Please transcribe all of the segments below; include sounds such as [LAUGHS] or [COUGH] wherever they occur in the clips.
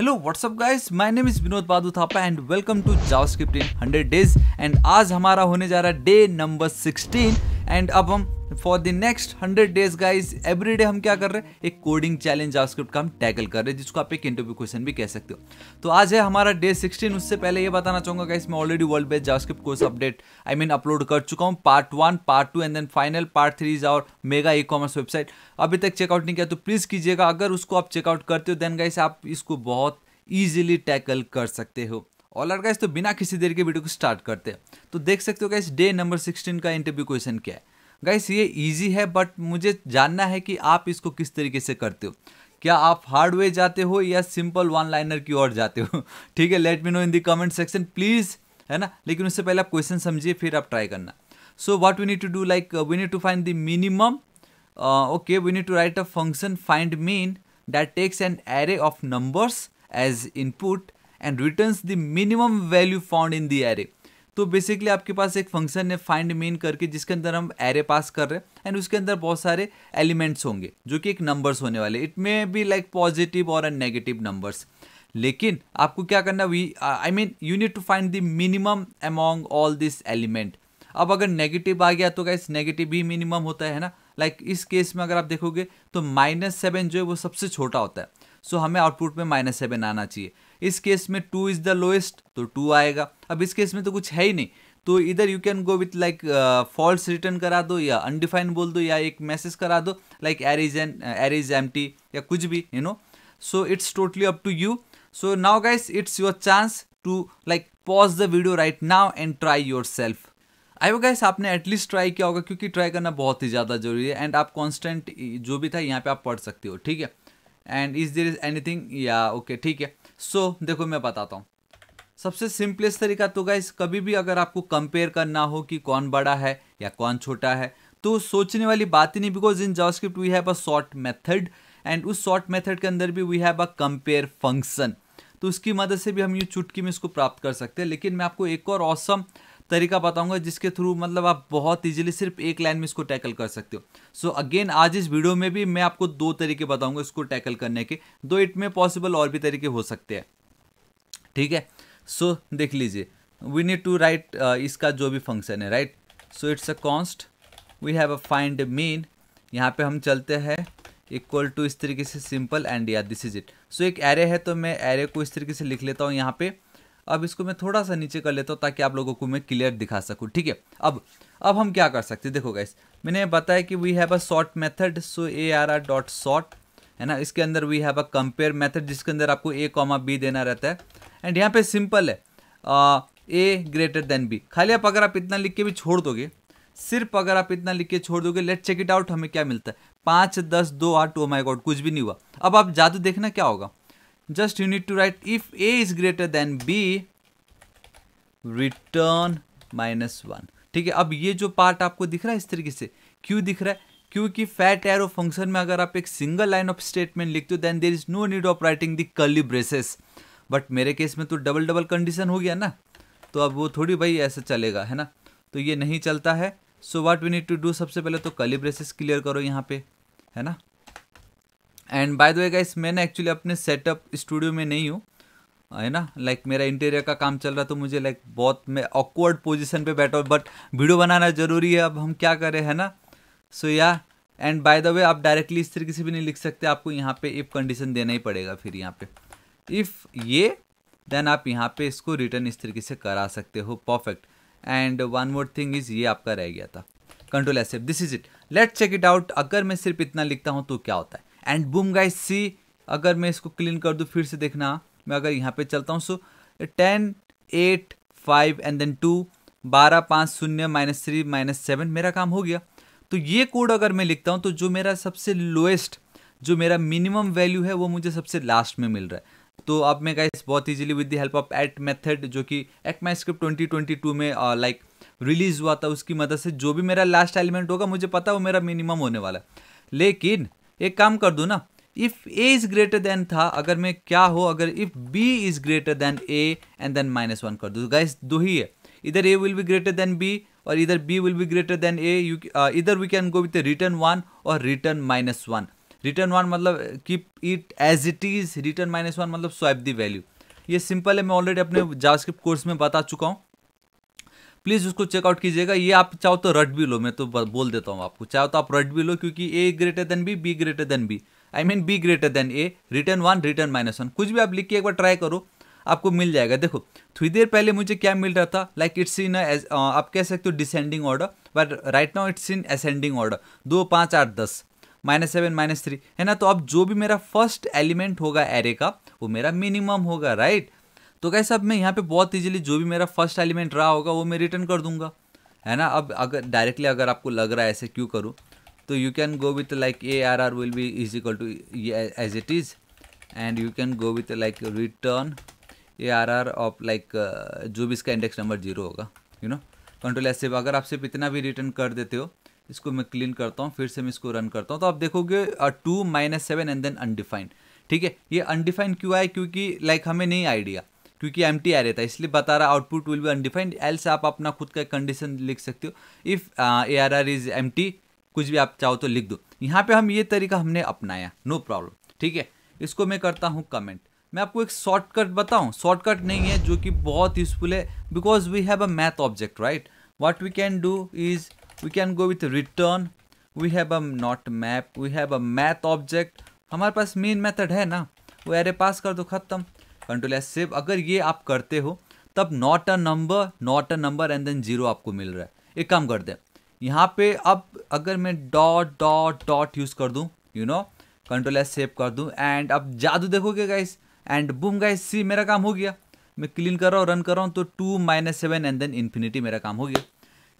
Hello WhatsApp guys my name is Vinod Badu Thapa and welcome to JavaScript in 100 days and आज हमारा होने जा रहा है डे नंबर 16 एंड अब हम for the next hundred days guys every day हम क्या कर रहे हैं एक कोडिंग चैलेंज जावास्क्रिप्ट का हम टैकल कर रहे हैं जिसको आप एक इंटरव्यू क्वेश्चन भी कह सकते हो तो आज है हमारा डे सिक्सटीन उससे पहले ये बताना चाहूंगा गाइस मैं already world best JavaScript course update I mean upload कर चुका हूँ part one part two and then final part three is और मेगा ई कॉमर्स वेबसाइट अभी तक चेकआउट नहीं किया तो प्लीज़ कीजिएगा अगर उसको आप चेकआउट करते हो देन गाइस आप इसको बहुत ईजिली टैकल कर सकते हो ऑलर गाइस तो बिना किसी देर के वीडियो को स्टार्ट करते हैं तो देख सकते हो गाइस डे नंबर सिक्सटीन का इंटरव्यू क्वेश्चन क्या है गाइस ये इजी है बट मुझे जानना है कि आप इसको किस तरीके से करते हो क्या आप हार्ड वे जाते हो या सिंपल वन लाइनर की ओर जाते हो [LAUGHS] ठीक है let me know in the comment section please है ना लेकिन उससे पहले आप क्वेश्चन समझिए फिर आप ट्राई करना so what we need to do like we need to find the minimum okay we need to write a function find min that takes an array of numbers as input and return the minimum value found in the array तो basically आपके पास एक function है find main करके जिसके अंदर हम array पास कर रहे हैं एंड उसके अंदर बहुत सारे एलिमेंट्स होंगे जो कि एक नंबर्स होने वाले it may be like positive और नेगेटिव नंबर्स लेकिन आपको क्या करना we I mean you need to find the minimum among all this element अब अगर नेगेटिव आ गया तो क्या नेगेटिव भी मिनिमम होता है ना लाइक like इस केस में अगर आप देखोगे तो माइनस सेवन जो है वो सबसे छोटा होता है सो so, हमें आउटपुट में माइनस सेवन आना चाहिए इस केस में टू इज़ द लोएस्ट तो टू आएगा अब इस केस में तो कुछ है ही नहीं तो इधर you can go with like false return करा दो या अनडिफाइंड बोल दो या एक मैसेज करा दो like is an arrays empty या कुछ भी you know so it's totally up to you so now guys it's your chance to like pause the video right now and try yourself I वो guys आपने at least try किया होगा क्योंकि try करना बहुत ही ज़्यादा जरूरी है एंड आप कॉन्स्टेंट जो भी था यहाँ पे आप पढ़ सकते हो ठीक है and is there is anything या ओके ठीक है सो so, देखो मैं बताता हूँ सबसे सिंपलेस्ट तरीका तो गाइस कभी भी अगर आपको कंपेयर करना हो कि कौन बड़ा है या कौन छोटा है तो सोचने वाली बात ही नहीं because in JavaScript we have a sort method and उस शॉर्ट मेथड के अंदर भी we have a compare function तो उसकी मदद से भी हम ये चुटकी में इसको प्राप्त कर सकते हैं लेकिन मैं आपको एक और ऑसम awesome तरीका बताऊंगा जिसके थ्रू मतलब आप बहुत ईजिली सिर्फ एक लाइन में इसको टैकल कर सकते हो सो so अगेन आज इस वीडियो में भी मैं आपको दो तरीके बताऊंगा इसको टैकल करने के दो इट में पॉसिबल और भी तरीके हो सकते हैं ठीक है सो so, देख लीजिए वी नीड टू राइट इसका जो भी फंक्शन है right so it's a const we have a find min यहाँ पे हम चलते हैं इक्वल टू इस तरीके से सिंपल एंड या दिस इज इट सो एक एरे है तो मैं एरे को इस तरीके से लिख लेता हूँ यहाँ पे अब इसको मैं थोड़ा सा नीचे कर लेता हूँ ताकि आप लोगों को मैं क्लियर दिखा सकूँ ठीक है अब अब हम क्या कर सकते हैं देखो गाइस मैंने बताया कि we have a sort method so A R R dot sort है ना इसके अंदर we have a compare method जिसके अंदर आपको ए कॉमा बी देना रहता है एंड यहाँ पे सिंपल है ए ग्रेटर देन बी खाली आप अगर आप इतना लिख के भी छोड़ दोगे सिर्फ अगर आप इतना लिख के छोड़ दोगे लेट चेक इट आउट हमें क्या मिलता है पाँच दस दो आठ ओ माई गॉड कुछ भी नहीं हुआ अब आप जादू देखना क्या होगा just you need to write if a is greater than b return minus one ठीक है अब ये जो पार्ट आपको दिख रहा है इस तरीके से क्यों दिख रहा है क्योंकि फैट एरो फंक्शन में अगर आप एक सिंगल लाइन ऑफ स्टेटमेंट लिखते हो then there is no need of writing the curly braces but मेरे केस में तो डबल डबल कंडीशन हो गया ना तो अब वो थोड़ी भाई ऐसा चलेगा है ना तो ये नहीं चलता है so what we need to do सबसे पहले तो कर्ली ब्रेसेस क्लियर करो यहाँ पे है ना and by the way guys मैं ना एक्चुअली अपने सेटअप स्टूडियो में नहीं हूँ है ना लाइक मेरा इंटीरियर का काम चल रहा तो मुझे लाइक बहुत मैं ऑकवर्ड पोजिशन पर बैठा हूँ बट वीडियो बनाना ज़रूरी है अब हम क्या करें है ना सो या एंड बाय द वे आप डायरेक्टली इस तरीके से भी नहीं लिख सकते आपको यहाँ पे इफ़ कंडीशन देना ही पड़ेगा फिर यहाँ पे इफ़ ये देन आप यहाँ पे इसको रिटर्न इस तरीके से करा सकते हो perfect and one more thing is ये आपका रह गया था कंट्रोल एसेप this is it let check it out अगर मैं सिर्फ इतना लिखता हूँ तो क्या होता है एंड बूम गाइस सी अगर मैं इसको क्लीन कर दूँ फिर से देखना मैं अगर यहाँ पे चलता हूँ so ten eight five and then two बारह पाँच शून्य माइनस थ्री माइनस सेवन मेरा काम हो गया तो ये कोड अगर मैं लिखता हूँ तो जो मेरा सबसे लोएस्ट जो मेरा मिनिमम वैल्यू है वो मुझे सबसे लास्ट में मिल रहा है तो अब मैं गाइस बहुत easily with the help of at method जो कि ECMAScript twenty twenty two में लाइक uh, रिलीज हुआ था उसकी मदद से जो भी मेरा लास्ट एलिमेंट होगा मुझे पता है वो मेरा मिनिमम होने वाला है लेकिन एक काम कर दूँ ना if A is greater than था अगर मैं क्या हो अगर if B is greater than A and then minus one कर दू गाइस तो दो ही है इधर A will be greater than B और इधर B will be greater than A you इधर we can go with return one और return minus one return one मतलब keep it as it is return minus one मतलब swipe the value ये simple है मैं already अपने JavaScript course में बता चुका हूँ प्लीज़ उसको चेकआउट कीजिएगा ये आप चाहो तो रट भी लो मैं तो बोल देता हूँ आपको चाहो तो आप रट भी लो क्योंकि A greater than B B greater than B I mean B greater than A return one return minus one कुछ भी आप लिख के एक बार ट्राई करो आपको मिल जाएगा देखो थोड़ी देर पहले मुझे क्या मिल रहा था लाइक इट्स इन आप कह सकते हो descending order but right now it's in ascending order दो पाँच आठ दस माइनस सेवन माइनस थ्री है ना तो अब जो भी मेरा फर्स्ट एलिमेंट होगा एरे का वो मेरा मिनिमम होगा राइट तो कैसे अब मैं यहाँ पे बहुत ईजिली जो भी मेरा फर्स्ट एलिमेंट रहा होगा वो मैं रिटर्न कर दूंगा है ना अब अगर डायरेक्टली अगर आपको लग रहा है ऐसे क्यों करूँ तो you can go with like A R R will be is equal to as it is and you can go with like return A R R of like जो भी इसका इंडेक्स नंबर जीरो होगा you know control S से अगर आप सिर्फ इतना भी रिटर्न कर देते हो इसको मैं क्लीन करता हूँ फिर से मैं इसको रन करता हूँ तो आप देखोगे two minus seven and then undefined ठीक है ये अनडिफाइंड क्यों आए क्योंकि लाइक like, हमें नहीं आइडिया क्योंकि एम टी आ रहा था इसलिए बता रहा output will be undefined else आप अपना खुद का कंडीशन लिख सकते हो if A R R is empty कुछ भी आप चाहो तो लिख दो यहाँ पे हम ये तरीका हमने अपनाया नो प्रॉब्लम ठीक है इसको मैं करता हूँ कमेंट मैं आपको एक शॉर्टकट बताऊँ शॉर्टकट नहीं है जो कि बहुत यूजफुल है because we have a math object right what we can do is we can go with return we have a not map we have a math object हमारे पास मेन मेथड है ना वो एरे पास कर दो ख़त्म control S save अगर ये आप करते हो तब not a number not a number and then zero आपको मिल रहा है एक काम कर दें यहाँ पे अब अगर मैं डॉट डॉट डॉट यूज़ कर दूँ you know control S save कर दूँ एंड अब जादू देखोगे guys and boom guys see मेरा काम हो गया मैं क्लीन कर रहा हूँ रन कर रहा हूँ तो two minus seven and then infinity मेरा काम हो गया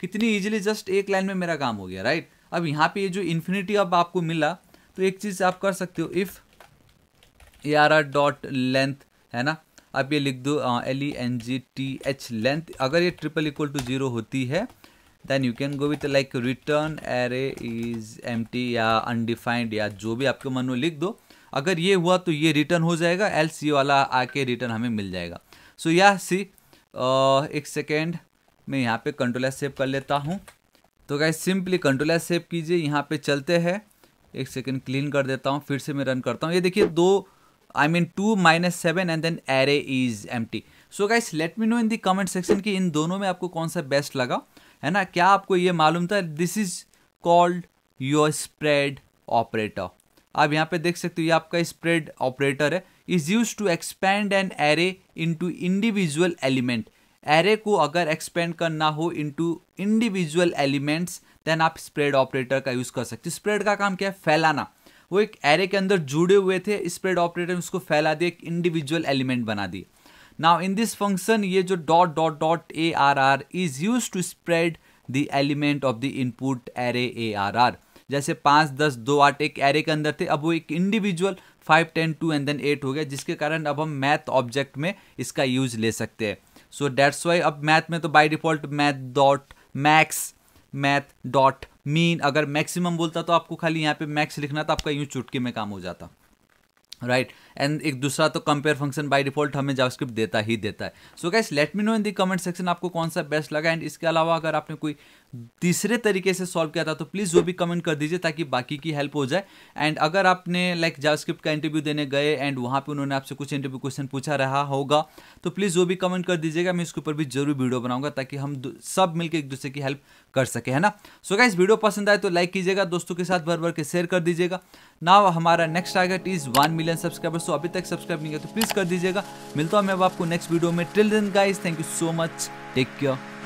कितनी ईजिली जस्ट एक लाइन में मेरा काम हो गया राइट अब यहाँ पे ये जो इन्फिनिटी अब आपको मिला तो एक चीज़ आप कर सकते हो if A R R dot length है ना अब ये लिख दो L E N G T H length अगर ये ट्रिपल इक्वल टू जीरो होती है then you can go with like return array is M या अनडिफाइंड या जो भी आपके मन में लिख दो अगर ये हुआ तो ये रिटर्न हो जाएगा एल सी वाला आके रिटर्न हमें मिल जाएगा सो या सी एक सेकेंड मैं यहाँ पे कंट्रोल एस सेव कर लेता हूँ तो क्या सिंपली कंट्रोल एस सेव कीजिए यहाँ पे चलते हैं एक सेकेंड क्लीन कर देता हूँ फिर से मैं रन करता हूँ ये देखिए दो I mean two minus seven and then array is empty so guys let me know in the comment section कि इन दोनों में आपको कौन सा बेस्ट लगा है ना क्या आपको ये मालूम था this is called your spread operator आप यहाँ पे देख सकते हो ये आपका स्प्रेड ऑपरेटर है is use to expand an array into individual element array को अगर एक्सपेंड करना हो इंटू इंडिविजुअल एलिमेंट्स देन आप स्प्रेड ऑपरेटर का यूज़ कर सकते हो स्प्रेड का काम क्या है फैलाना वो एक एरे के अंदर जुड़े हुए थे स्प्रेड ऑपरेटर ने उसको फैला दिया एक इंडिविजुअल एलिमेंट बना दी नाउ इन दिस फंक्शन ये जो dot dot dot A R R is use to spread the element of the input array A R R जैसे पाँच दस दो आठ एक एरे के अंदर थे अब वो एक individual five ten two and then eight हो गया जिसके कारण अब हम मैथ ऑब्जेक्ट में इसका यूज ले सकते हैं सो डैट्स वाई अब मैथ में तो by default math dot max math dot min अगर मैक्सिमम बोलता तो आपको खाली यहाँ पे मैक्स लिखना था आपका यूँ चुटकी में काम हो जाता राइट right. एंड एक दूसरा तो कंपेयर फंक्शन बाय डिफॉल्ट हमें जावास्क्रिप्ट देता ही देता है so guys let me know in the comment section आपको कौन सा बेस्ट लगा एंड इसके अलावा अगर आपने कोई तीसरे तरीके से सॉल्व किया था तो प्लीज़ वो भी कमेंट कर दीजिए ताकि बाकी की हेल्प हो जाए एंड अगर आपने लाइक जावास्क्रिप्ट का इंटरव्यू देने गए एंड वहाँ पे उन्होंने आपसे कुछ इंटरव्यू क्वेश्चन पूछा रहा होगा तो प्लीज़ वो भी कमेंट कर दीजिएगा मैं इसके ऊपर भी जरूर वीडियो बनाऊंगा ताकि हम सब मिलकर एक दूसरे की हेल्प कर सके है ना सो so इस वीडियो पसंद आए तो लाइक कीजिएगा दोस्तों के साथ भर भर के शेयर कर दीजिएगा ना हमारा next target is one million subscribers तो अभी तक सब्सक्राइब नहीं किया तो प्लीज़ कर दीजिएगा मिलता हूँ मैं आपको नेक्स्ट वीडियो में till then guys thank you so much take care